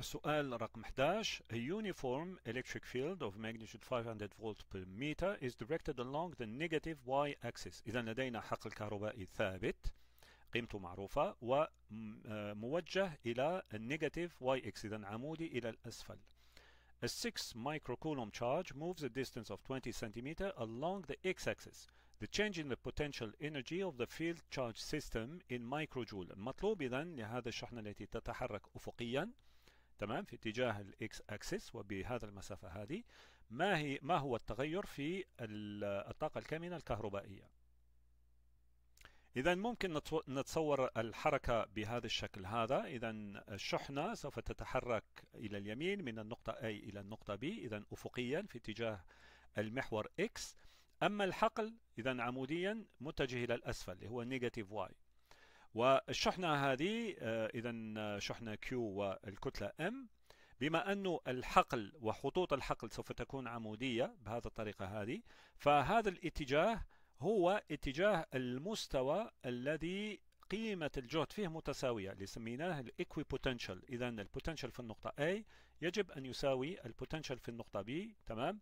السؤال رقم 11 A uniform electric field of magnitude 500 volt per meter is directed along the negative y axis إذا لدينا حقل كهربائي ثابت قيمته معروفة وموجه إلى النيجاتيف y axis إذا عمودي إلى الأسفل A 6 microcoulomb charge moves a distance of 20 cm along the x-axis. The change in the potential energy of the field charge system in microjoule. المطلوب إذا لهذا الشحنة التي تتحرك أفقيا تمام في اتجاه الاكس اكسس وبهذا المسافه هذه ما هي ما هو التغير في الطاقه الكامنه الكهربائيه إذا ممكن نتصور الحركة بهذا الشكل هذا، إذا الشحنة سوف تتحرك إلى اليمين من النقطة A إلى النقطة B، إذا أفقيا في اتجاه المحور X، أما الحقل إذا عموديا متجه إلى الأسفل اللي هو نيجاتيف Y، والشحنة هذه آه، إذا آه، شحنة Q والكتلة M بما أنه الحقل وخطوط الحقل سوف تكون عمودية بهذه الطريقة هذه فهذا الاتجاه هو اتجاه المستوى الذي قيمة الجهد فيه متساوية اللي سميناه الإكوي بوتنشال إذا البوتنشال في النقطة A يجب أن يساوي البوتنشال في النقطة B تمام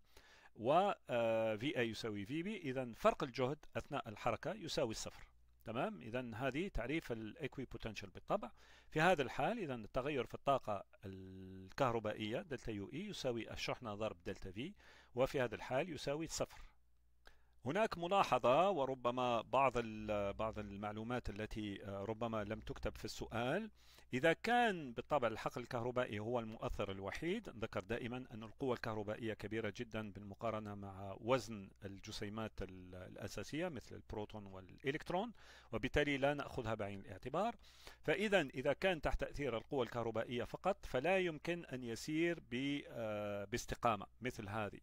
و آه، VA يساوي VB إذا فرق الجهد أثناء الحركة يساوي الصفر تمام اذا هذه تعريف الايكوي بوتنشال بالطبع في هذا الحال اذا التغير في الطاقه الكهربائيه دلتا يو اي يساوي الشحنه ضرب دلتا في وفي هذا الحال يساوي صفر هناك ملاحظة وربما بعض بعض المعلومات التي آه، ربما لم تكتب في السؤال إذا كان بالطبع الحقل الكهربائي هو المؤثر الوحيد ذكر دائما أن القوة الكهربائية كبيرة جدا بالمقارنة مع وزن الجسيمات الأساسية مثل البروتون والإلكترون وبالتالي لا نأخذها بعين الاعتبار فإذا إذا كان تحت تأثير القوة الكهربائية فقط فلا يمكن أن يسير آه، باستقامة مثل هذه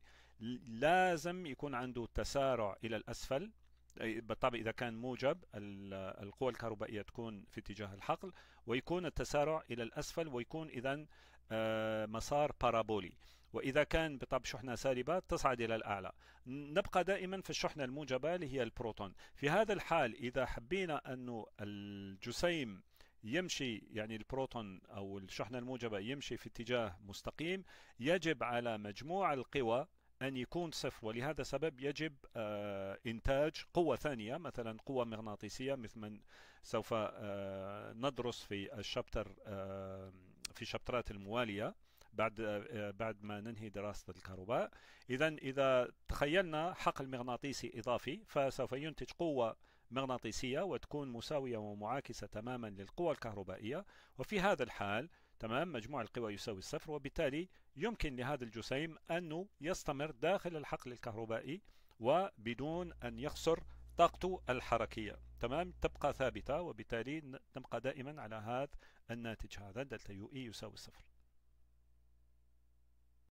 لازم يكون عنده تسارع الى الاسفل بالطبع اذا كان موجب القوى الكهربائيه تكون في اتجاه الحقل ويكون التسارع الى الاسفل ويكون اذا آه، مسار بارابولي واذا كان بطب شحنه سالبه تصعد الى الاعلى نبقى دائما في الشحنه الموجبه اللي هي البروتون في هذا الحال اذا حبينا انه الجسيم يمشي يعني البروتون او الشحنه الموجبه يمشي في اتجاه مستقيم يجب على مجموع القوى أن يكون صفر ولهذا سبب يجب آه، إنتاج قوة ثانية مثلا قوة مغناطيسية مثل من سوف آه، ندرس في الشابتر آه، في الشابترات الموالية بعد بعد ما ننهي دراسة الكهرباء إذا إذا تخيلنا حقل مغناطيسي إضافي فسوف ينتج قوة مغناطيسية وتكون مساوية ومعاكسة تماما للقوة الكهربائية وفي هذا الحال تمام مجموع القوى يساوي الصفر وبالتالي يمكن لهذا الجسيم أنه يستمر داخل الحقل الكهربائي وبدون أن يخسر طاقته الحركية تمام تبقى ثابتة وبالتالي نبقى دائما على هذا الناتج هذا دلتا يو اي يساوي الصفر